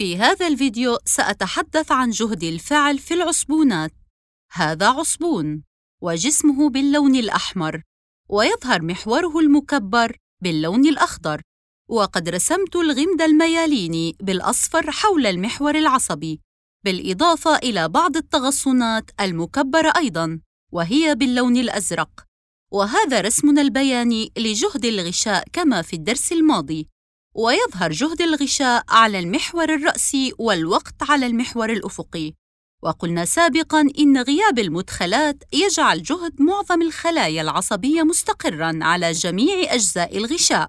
في هذا الفيديو سأتحدث عن جهد الفعل في العصبونات هذا عصبون وجسمه باللون الأحمر ويظهر محوره المكبر باللون الأخضر وقد رسمت الغمد المياليني بالأصفر حول المحور العصبي بالإضافة إلى بعض التغصنات المكبرة أيضاً وهي باللون الأزرق وهذا رسمنا البياني لجهد الغشاء كما في الدرس الماضي ويظهر جهد الغشاء على المحور الرأسي والوقت على المحور الأفقي وقلنا سابقاً إن غياب المدخلات يجعل جهد معظم الخلايا العصبية مستقراً على جميع أجزاء الغشاء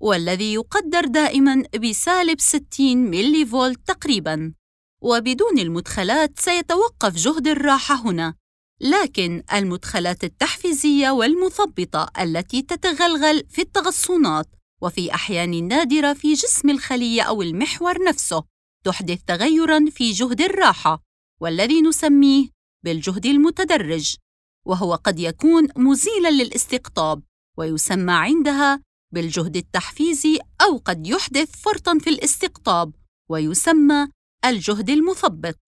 والذي يقدر دائماً بسالب 60 ملي فولت تقريباً وبدون المدخلات سيتوقف جهد الراحة هنا لكن المدخلات التحفيزية والمثبطة التي تتغلغل في التغصنات وفي أحيان نادرة في جسم الخلية أو المحور نفسه تحدث تغيرًا في جهد الراحة، والذي نسميه بالجهد المتدرج، وهو قد يكون مزيلًا للاستقطاب، ويسمى عندها بالجهد التحفيزي أو قد يحدث فرطًا في الاستقطاب، ويسمى الجهد المثبط،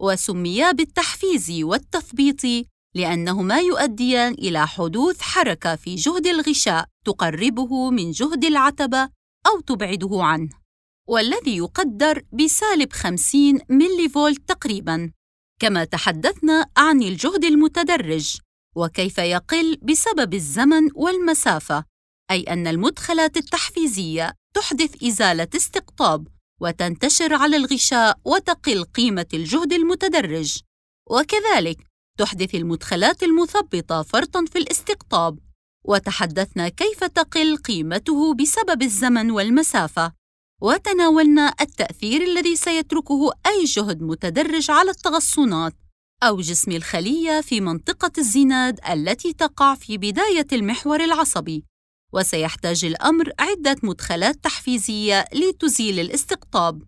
وسميا بالتحفيزي والتثبيطي لأنهما يؤديان إلى حدوث حركة في جهد الغشاء تقربه من جهد العتبة أو تبعده عنه، والذي يقدر بسالب 50 ملي فولت تقريباً، كما تحدثنا عن الجهد المتدرج، وكيف يقل بسبب الزمن والمسافة، أي أن المدخلات التحفيزية تحدث إزالة استقطاب وتنتشر على الغشاء وتقل قيمة الجهد المتدرج، وكذلك تحدث المدخلات المثبطة فرطًا في الاستقطاب، وتحدثنا كيف تقل قيمته بسبب الزمن والمسافة، وتناولنا التأثير الذي سيتركه أي جهد متدرج على التغصنات أو جسم الخلية في منطقة الزناد التي تقع في بداية المحور العصبي، وسيحتاج الأمر عدة مدخلات تحفيزية لتزيل الاستقطاب،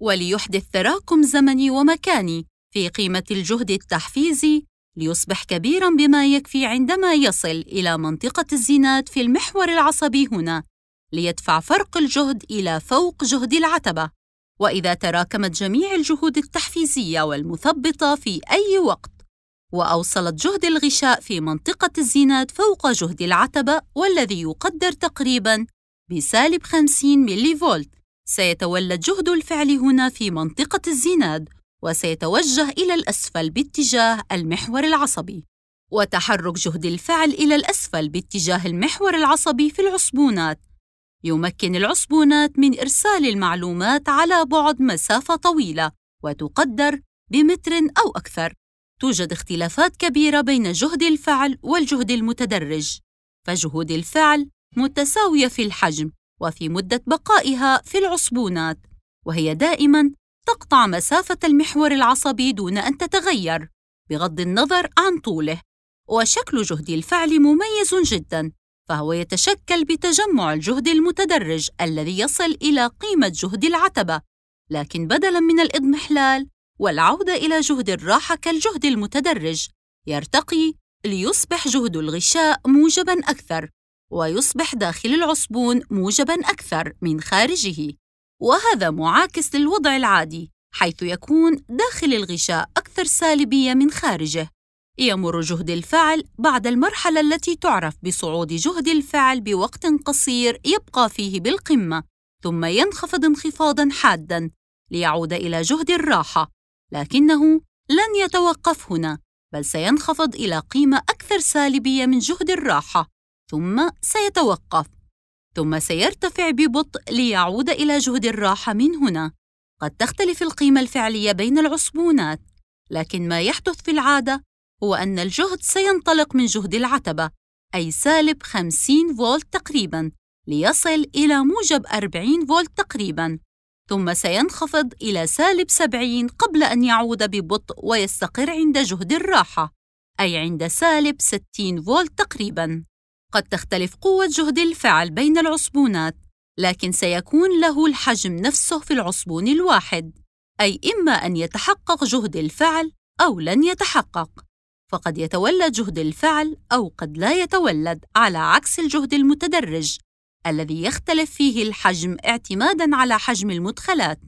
وليحدث تراكم زمني ومكاني في قيمة الجهد التحفيزي ليصبح كبيرا بما يكفي عندما يصل إلى منطقة الزينات في المحور العصبي هنا ليدفع فرق الجهد إلى فوق جهد العتبة وإذا تراكمت جميع الجهود التحفيزية والمثبطة في أي وقت وأوصلت جهد الغشاء في منطقة الزينات فوق جهد العتبة والذي يقدر تقريباً بسالب 50 ملي فولت سيتولد جهد الفعل هنا في منطقة الزيناد وسيتوجه إلى الأسفل باتجاه المحور العصبي وتحرك جهد الفعل إلى الأسفل باتجاه المحور العصبي في العصبونات يمكن العصبونات من إرسال المعلومات على بعد مسافة طويلة وتقدر بمتر أو أكثر توجد اختلافات كبيرة بين جهد الفعل والجهد المتدرج فجهود الفعل متساوية في الحجم وفي مدة بقائها في العصبونات وهي دائماً تقطع مسافة المحور العصبي دون أن تتغير بغض النظر عن طوله وشكل جهد الفعل مميز جداً فهو يتشكل بتجمع الجهد المتدرج الذي يصل إلى قيمة جهد العتبة لكن بدلاً من الإضمحلال والعودة إلى جهد الراحة كالجهد المتدرج يرتقي ليصبح جهد الغشاء موجباً أكثر ويصبح داخل العصبون موجباً أكثر من خارجه وهذا معاكس للوضع العادي حيث يكون داخل الغشاء أكثر سالبية من خارجه يمر جهد الفعل بعد المرحلة التي تعرف بصعود جهد الفعل بوقت قصير يبقى فيه بالقمة ثم ينخفض انخفاضاً حاداً ليعود إلى جهد الراحة لكنه لن يتوقف هنا بل سينخفض إلى قيمة أكثر سالبية من جهد الراحة ثم سيتوقف ثم سيرتفع ببطء ليعود إلى جهد الراحة من هنا. قد تختلف القيمة الفعلية بين العصبونات، لكن ما يحدث في العادة هو أن الجهد سينطلق من جهد العتبة، أي سالب 50 فولت تقريباً، ليصل إلى موجب 40 فولت تقريباً، ثم سينخفض إلى سالب 70 قبل أن يعود ببطء ويستقر عند جهد الراحة، أي عند سالب 60 فولت تقريباً. قد تختلف قوة جهد الفعل بين العصبونات، لكن سيكون له الحجم نفسه في العصبون الواحد، أي إما أن يتحقق جهد الفعل أو لن يتحقق، فقد يتولد جهد الفعل أو قد لا يتولد على عكس الجهد المتدرج الذي يختلف فيه الحجم اعتماداً على حجم المدخلات،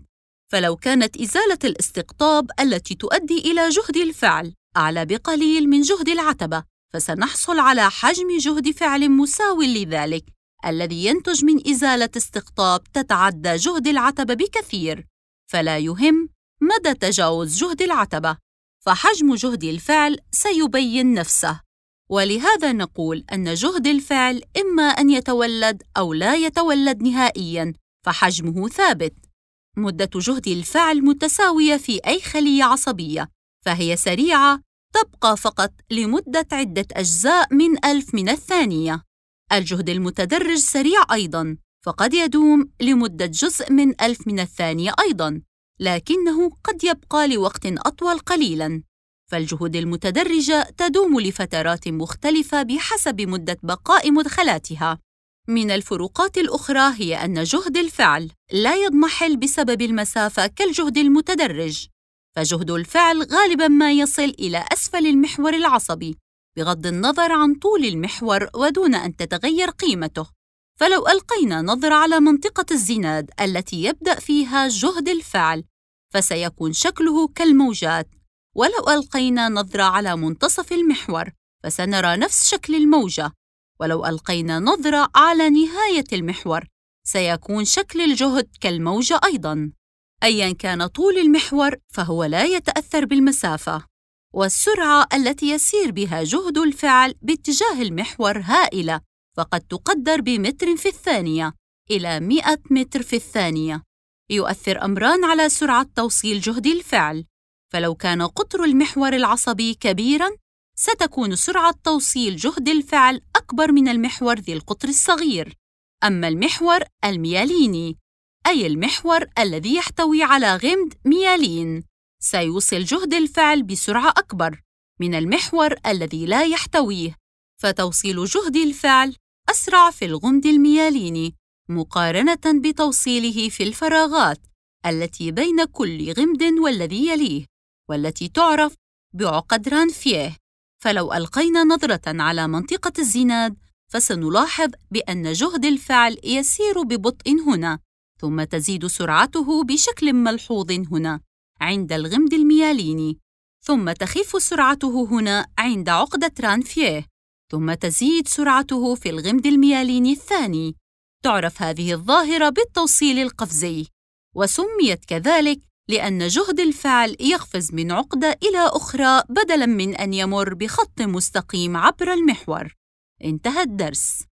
فلو كانت إزالة الاستقطاب التي تؤدي إلى جهد الفعل أعلى بقليل من جهد العتبة فسنحصل على حجم جهد فعل مساو لذلك الذي ينتج من إزالة استقطاب تتعدى جهد العتبة بكثير فلا يهم مدى تجاوز جهد العتبة فحجم جهد الفعل سيبين نفسه ولهذا نقول أن جهد الفعل إما أن يتولد أو لا يتولد نهائياً فحجمه ثابت مدة جهد الفعل متساوية في أي خلية عصبية فهي سريعة تبقى فقط لمدة عدة أجزاء من ألف من الثانية الجهد المتدرج سريع أيضاً فقد يدوم لمدة جزء من ألف من الثانية أيضاً لكنه قد يبقى لوقت أطول قليلاً فالجهود المتدرجة تدوم لفترات مختلفة بحسب مدة بقاء مدخلاتها من الفروقات الأخرى هي أن جهد الفعل لا يضمحل بسبب المسافة كالجهد المتدرج فجهد الفعل غالبا ما يصل إلى أسفل المحور العصبي بغض النظر عن طول المحور ودون أن تتغير قيمته فلو ألقينا نظرة على منطقة الزناد التي يبدأ فيها جهد الفعل فسيكون شكله كالموجات ولو ألقينا نظرة على منتصف المحور فسنرى نفس شكل الموجة ولو ألقينا نظرة على نهاية المحور سيكون شكل الجهد كالموجة أيضاً أيا كان طول المحور فهو لا يتأثر بالمسافة والسرعة التي يسير بها جهد الفعل باتجاه المحور هائلة فقد تقدر بمتر في الثانية إلى 100 متر في الثانية يؤثر أمران على سرعة توصيل جهد الفعل فلو كان قطر المحور العصبي كبيراً ستكون سرعة توصيل جهد الفعل أكبر من المحور ذي القطر الصغير أما المحور المياليني أي المحور الذي يحتوي على غمد ميالين سيوصل جهد الفعل بسرعة أكبر من المحور الذي لا يحتويه فتوصيل جهد الفعل أسرع في الغمد المياليني مقارنة بتوصيله في الفراغات التي بين كل غمد والذي يليه والتي تعرف بعقد رانفيه فلو ألقينا نظرة على منطقة الزناد فسنلاحظ بأن جهد الفعل يسير ببطء هنا ثم تزيد سرعته بشكل ملحوظ هنا عند الغمد المياليني ثم تخف سرعته هنا عند عقدة رانفيه ثم تزيد سرعته في الغمد المياليني الثاني تعرف هذه الظاهرة بالتوصيل القفزي وسميت كذلك لأن جهد الفعل يقفز من عقدة إلى أخرى بدلاً من أن يمر بخط مستقيم عبر المحور انتهى الدرس